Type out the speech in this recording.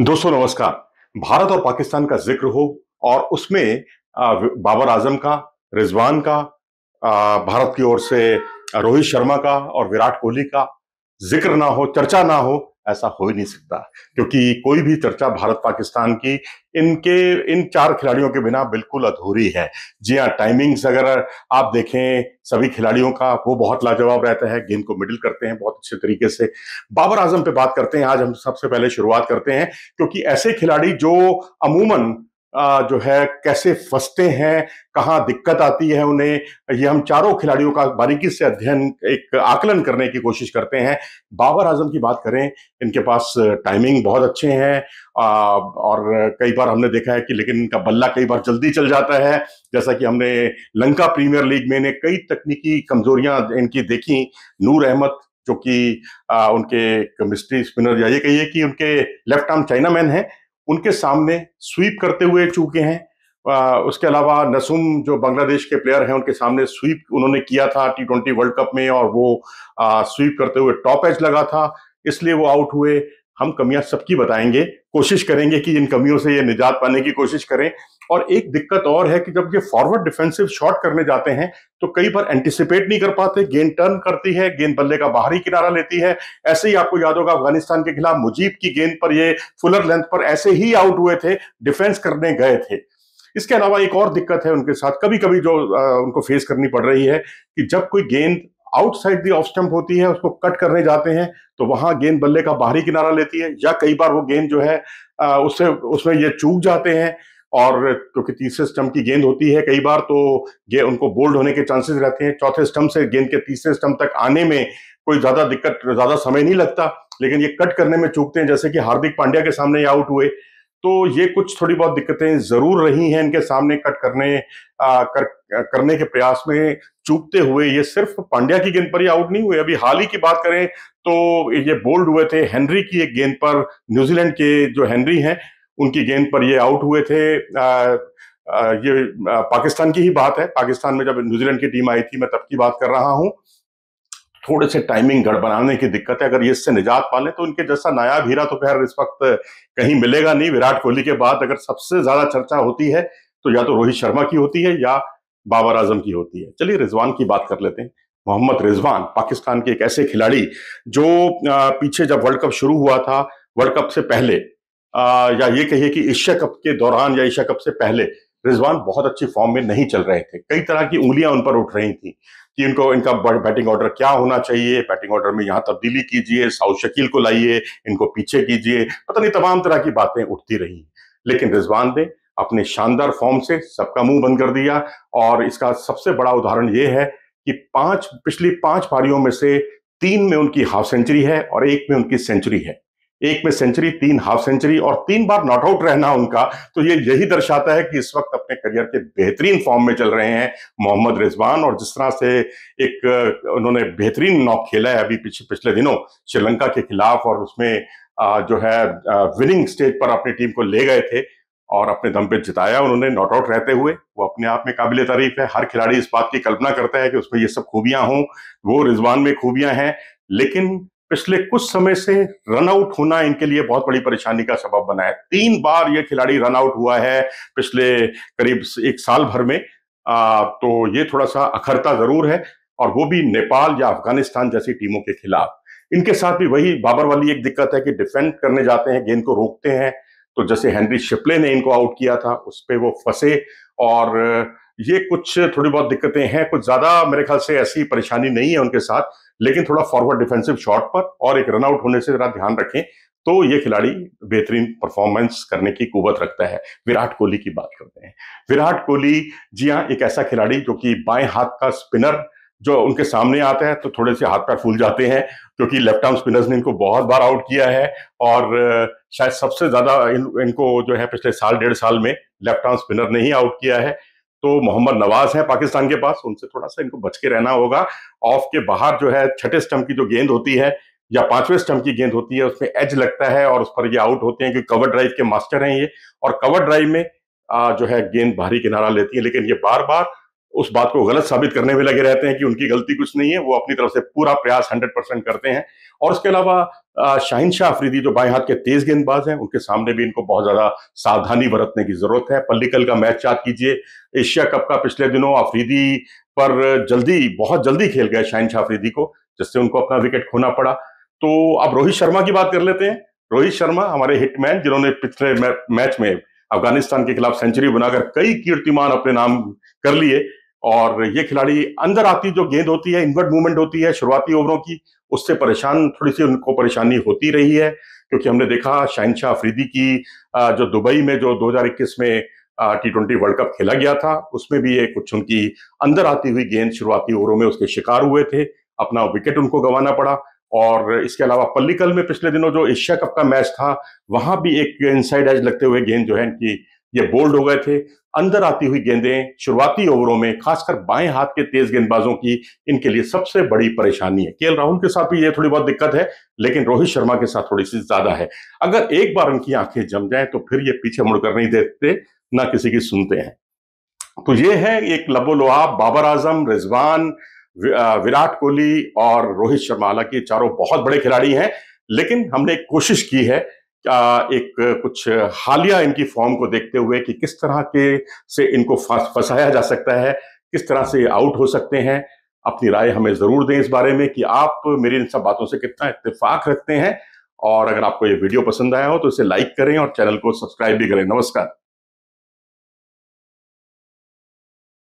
दोस्तों नमस्कार भारत और पाकिस्तान का जिक्र हो और उसमें बाबर आजम का रिजवान का भारत की ओर से रोहित शर्मा का और विराट कोहली का जिक्र ना हो चर्चा ना हो ऐसा हो ही नहीं सकता क्योंकि कोई भी चर्चा भारत पाकिस्तान की इनके इन चार खिलाड़ियों के बिना बिल्कुल अधूरी है जी हाँ टाइमिंग्स अगर आप देखें सभी खिलाड़ियों का वो बहुत लाजवाब रहता है गेंद को मिडिल करते हैं बहुत अच्छे तरीके से बाबर आजम पे बात करते हैं आज हम सबसे पहले शुरुआत करते हैं क्योंकि ऐसे खिलाड़ी जो अमूमन जो है कैसे फंसते हैं कहाँ दिक्कत आती है उन्हें ये हम चारों खिलाड़ियों का बारीकी से अध्ययन एक आकलन करने की कोशिश करते हैं बाबर आजम की बात करें इनके पास टाइमिंग बहुत अच्छे हैं और कई बार हमने देखा है कि लेकिन इनका बल्ला कई बार जल्दी चल जाता है जैसा कि हमने लंका प्रीमियर लीग में इन्हें कई तकनीकी कमजोरियां इनकी देखी नूर अहमद जो कि उनके मिस्ट्री स्पिनर या ये कहिए कि उनके लेफ्ट आर्म चाइना मैन है उनके सामने स्वीप करते हुए चूके हैं आ, उसके अलावा नसुम जो बांग्लादेश के प्लेयर हैं उनके सामने स्वीप उन्होंने किया था टी ट्वेंटी वर्ल्ड कप में और वो आ, स्वीप करते हुए टॉप एज लगा था इसलिए वो आउट हुए हम कमियां सबकी बताएंगे कोशिश करेंगे कि इन कमियों से ये निजात पाने की कोशिश करें और एक दिक्कत और है कि जब ये फॉरवर्ड डिफेंसिव शॉट करने जाते हैं तो कई बार एंटिसिपेट नहीं कर पाते गेंद टर्न करती है गेंद बल्ले का बाहरी किनारा लेती है ऐसे ही आपको याद होगा अफगानिस्तान के खिलाफ मुजीब की गेंद पर ये फुलर लेंथ पर ऐसे ही आउट हुए थे डिफेंस करने गए थे इसके अलावा एक और दिक्कत है उनके साथ कभी कभी जो उनको फेस करनी पड़ रही है कि जब कोई गेंद आउटसाइड दी ऑफ स्टंप होती है उसको कट करने जाते हैं तो वहां गेंद बल्ले का बाहरी किनारा लेती है या कई बार वो गेंद जो है उससे उसमें ये चूक जाते हैं और क्योंकि तीसरे स्टम्प की गेंद होती है कई बार तो ये उनको बोल्ड होने के चांसेस रहते हैं चौथे स्टम्प से गेंद के तीसरे स्टम्प तक आने में कोई ज्यादा दिक्कत ज्यादा समय नहीं लगता लेकिन ये कट करने में चूकते हैं जैसे कि हार्दिक पांड्या के सामने आउट हुए तो ये कुछ थोड़ी बहुत दिक्कतें जरूर रही हैं इनके सामने कट करने आ, कर, करने के प्रयास में चूकते हुए ये सिर्फ पांड्या की गेंद पर ही आउट नहीं हुए अभी हाल ही की बात करें तो ये बोल्ड हुए थे हेनरी की एक गेंद पर न्यूजीलैंड के जो हेनरी हैं उनकी गेंद पर ये आउट हुए थे आ, आ, ये आ, पाकिस्तान की ही बात है पाकिस्तान में जब न्यूजीलैंड की टीम आई थी मैं तब की बात कर रहा हूँ थोड़े से टाइमिंग गड़बड़ाने की दिक्कत है अगर ये इससे निजात पा लें तो उनके जैसा नायाब हीरा तो खैर इस वक्त कहीं मिलेगा नहीं विराट कोहली के बाद अगर सबसे ज्यादा चर्चा होती है तो या तो रोहित शर्मा की होती है या बाबर आजम की होती है चलिए रिजवान की बात कर लेते हैं मोहम्मद रिजवान पाकिस्तान के एक ऐसे खिलाड़ी जो पीछे जब वर्ल्ड कप शुरू हुआ था वर्ल्ड कप से पहले या ये कहिए कि एशिया कप के दौरान या एशिया कप से पहले रिजवान बहुत अच्छी फॉर्म में नहीं चल रहे थे कई तरह की उंगलियां उन पर उठ रही थी कि इनको इनका बैटिंग ऑर्डर क्या होना चाहिए बैटिंग ऑर्डर में यहाँ तब्दीली कीजिए साउथ शकील को लाइए इनको पीछे कीजिए पता नहीं तमाम तरह की बातें उठती रही लेकिन रिजवान ने अपने शानदार फॉर्म से सबका मुंह बंद कर दिया और इसका सबसे बड़ा उदाहरण यह है कि पांच पिछली पांच पारियों में से तीन में उनकी हाफ सेंचुरी है और एक में उनकी सेंचुरी है एक में सेंचुरी तीन हाफ सेंचुरी और तीन बार नॉट आउट रहना उनका तो ये यही दर्शाता है कि इस वक्त अपने करियर के बेहतरीन फॉर्म में चल रहे हैं मोहम्मद रिजवान और जिस तरह से एक उन्होंने बेहतरीन नॉक खेला है अभी पिछले पिछले दिनों श्रीलंका के खिलाफ और उसमें जो है विनिंग स्टेज पर अपनी टीम को ले गए थे और अपने दम पे जिताया उन्होंने नॉट आउट रहते हुए वो अपने आप में काबिल तारीफ है हर खिलाड़ी इस बात की कल्पना करता है कि उसमें ये सब खूबियां हों वो रिजवान में खूबियां हैं लेकिन पिछले कुछ समय से रनआउट होना इनके लिए बहुत बड़ी परेशानी का सबब बना है तीन बार ये खिलाड़ी रनआउट हुआ है पिछले करीब एक साल भर में आ, तो ये थोड़ा सा अखरता जरूर है और वो भी नेपाल या अफगानिस्तान जैसी टीमों के खिलाफ इनके साथ भी वही बाबर वाली एक दिक्कत है कि डिफेंड करने जाते हैं गेंद को रोकते हैं तो जैसे हेनरी शिपले ने इनको आउट किया था उस पर वो फंसे और ये कुछ थोड़ी बहुत दिक्कतें हैं कुछ ज्यादा मेरे ख्याल से ऐसी परेशानी नहीं है उनके साथ लेकिन थोड़ा फॉरवर्ड डिफेंसिव शॉट पर और एक रनआउट होने से जरा ध्यान रखें तो ये खिलाड़ी बेहतरीन परफॉर्मेंस करने की कुवत रखता है विराट कोहली की बात करते हैं विराट कोहली जी हाँ एक ऐसा खिलाड़ी जो कि बाएं हाथ का स्पिनर जो उनके सामने आता है तो थोड़े से हाथ पैर फूल जाते हैं क्योंकि लेफ्ट आर्म स्पिनर्स ने इनको बहुत बार आउट किया है और शायद सबसे ज्यादा इन, इनको जो है पिछले साल डेढ़ साल में लेफ्ट आर्म स्पिनर ने ही आउट किया है तो मोहम्मद नवाज है पाकिस्तान के पास उनसे थोड़ा सा इनको बच के रहना होगा ऑफ के बाहर जो है छठे स्टम्प की जो गेंद होती है या पांचवें स्टम्प की गेंद होती है उसमें एज लगता है और उस पर ये आउट होते हैं क्योंकि कवर ड्राइव के मास्टर हैं ये और कवर ड्राइव में जो है गेंद भारी किनारा लेती है लेकिन ये बार बार उस बात को गलत साबित करने में लगे रहते हैं कि उनकी गलती कुछ नहीं है वो अपनी तरफ से पूरा प्रयास हंड्रेड परसेंट करते हैं और उसके अलावा शाहिन शाह अफरीदी जो बाएं हाथ के तेज गेंदबाज हैं उनके सामने भी इनको बहुत ज्यादा सावधानी बरतने की जरूरत है पल्लिकल का मैच याद कीजिए एशिया कप का पिछले दिनों अफरीदी पर जल्दी बहुत जल्दी खेल गए शाहिन शाह अफरीदी को जिससे उनको अपना विकेट खोना पड़ा तो अब रोहित शर्मा की बात कर लेते हैं रोहित शर्मा हमारे हिटमैन जिन्होंने पिछले मैच में अफगानिस्तान के खिलाफ सेंचुरी बनाकर कई कीर्तिमान अपने नाम कर लिए और ये खिलाड़ी अंदर आती जो गेंद होती है इनवर्ट मूवमेंट होती है शुरुआती ओवरों की उससे परेशान थोड़ी सी उनको परेशानी होती रही है क्योंकि हमने देखा शाहिनशाह अफरीदी की जो दुबई में जो 2021 में टी ट्वेंटी वर्ल्ड कप खेला गया था उसमें भी ये कुछ उनकी अंदर आती हुई गेंद शुरुआती ओवरों में उसके शिकार हुए थे अपना विकेट उनको गंवाना पड़ा और इसके अलावा पल्लिकल में पिछले दिनों जो एशिया कप का मैच था वहां भी एक इनसाइड एज लगते हुए गेंद जो है इनकी ये बोल्ड हो गए थे अंदर आती हुई गेंदें शुरुआती ओवरों में खासकर बाएं हाथ के तेज गेंदबाजों की इनके लिए सबसे बड़ी परेशानी है केएल राहुल के साथ भी ये थोड़ी बहुत दिक्कत है लेकिन रोहित शर्मा के साथ थोड़ी सी ज्यादा है अगर एक बार उनकी आंखें जम जाए तो फिर ये पीछे मुड़कर नहीं देखते ना किसी की सुनते हैं तो ये है एक लबो बाबर आजम रिजवान विराट कोहली और रोहित शर्मा हालांकि चारों बहुत बड़े खिलाड़ी हैं लेकिन हमने कोशिश की है एक कुछ हालिया इनकी फॉर्म को देखते हुए कि किस तरह के से इनको फंसाया जा सकता है किस तरह से आउट हो सकते हैं अपनी राय हमें ज़रूर दें इस बारे में कि आप मेरी इन सब बातों से कितना इतफाक रखते हैं और अगर आपको ये वीडियो पसंद आया हो तो इसे लाइक करें और चैनल को सब्सक्राइब भी करें नमस्कार